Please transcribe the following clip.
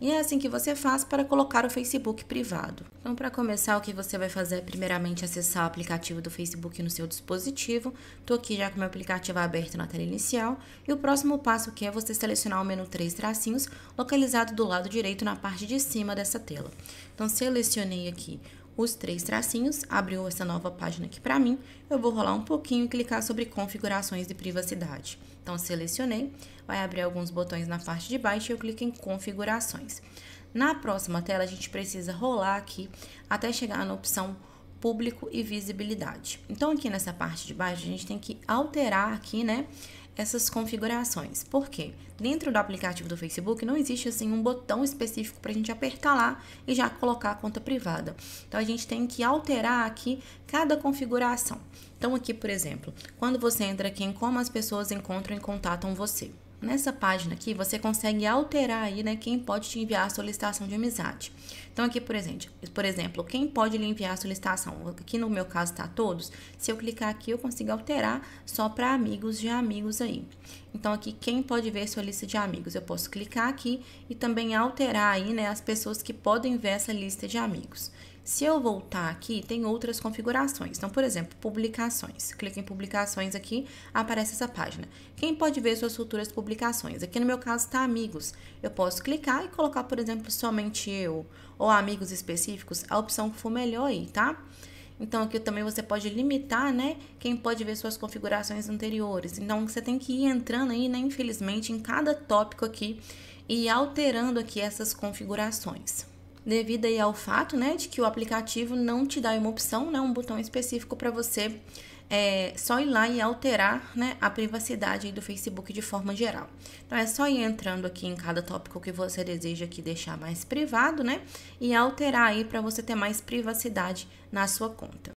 E é assim que você faz para colocar o Facebook privado. Então, para começar, o que você vai fazer é primeiramente acessar o aplicativo do Facebook no seu dispositivo. Estou aqui já com o meu aplicativo aberto na tela inicial. E o próximo passo que é você selecionar o menu três tracinhos, localizado do lado direito na parte de cima dessa tela. Então, selecionei aqui os três tracinhos, abriu essa nova página aqui para mim, eu vou rolar um pouquinho e clicar sobre configurações de privacidade. Então, selecionei, vai abrir alguns botões na parte de baixo e eu clico em configurações. Na próxima tela, a gente precisa rolar aqui até chegar na opção público e visibilidade. Então, aqui nessa parte de baixo, a gente tem que alterar aqui, né, essas configurações. Por quê? Dentro do aplicativo do Facebook não existe assim um botão específico para a gente apertar lá e já colocar a conta privada. Então a gente tem que alterar aqui cada configuração. Então aqui, por exemplo, quando você entra aqui em como as pessoas encontram e contatam você. Nessa página aqui, você consegue alterar aí, né, quem pode te enviar a solicitação de amizade. Então, aqui, por exemplo, por exemplo, quem pode lhe enviar a solicitação? Aqui no meu caso está todos. Se eu clicar aqui, eu consigo alterar só para amigos de amigos aí. Então, aqui, quem pode ver sua lista de amigos? Eu posso clicar aqui e também alterar aí, né, as pessoas que podem ver essa lista de amigos. Se eu voltar aqui, tem outras configurações. Então, por exemplo, publicações. Clique em publicações aqui, aparece essa página. Quem pode ver suas futuras publicações? Aqui no meu caso está amigos. Eu posso clicar e colocar, por exemplo, somente eu ou amigos específicos, a opção que for melhor aí, tá? Então, aqui também você pode limitar, né? Quem pode ver suas configurações anteriores. Então, você tem que ir entrando aí, né? Infelizmente, em cada tópico aqui e alterando aqui essas configurações devido aí ao fato, né, de que o aplicativo não te dá uma opção, né, um botão específico para você é só ir lá e alterar né, a privacidade do Facebook de forma geral. Então é só ir entrando aqui em cada tópico que você deseja aqui deixar mais privado, né? E alterar aí para você ter mais privacidade na sua conta.